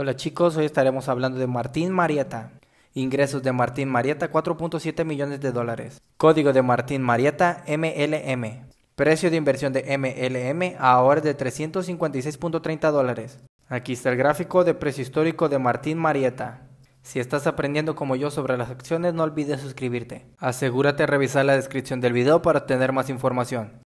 Hola chicos, hoy estaremos hablando de Martín Marieta. Ingresos de Martín Marieta 4.7 millones de dólares. Código de Martín Marieta MLM. Precio de inversión de MLM ahora es de 356.30 dólares. Aquí está el gráfico de precio histórico de Martín Marieta. Si estás aprendiendo como yo sobre las acciones no olvides suscribirte. Asegúrate de revisar la descripción del video para obtener más información.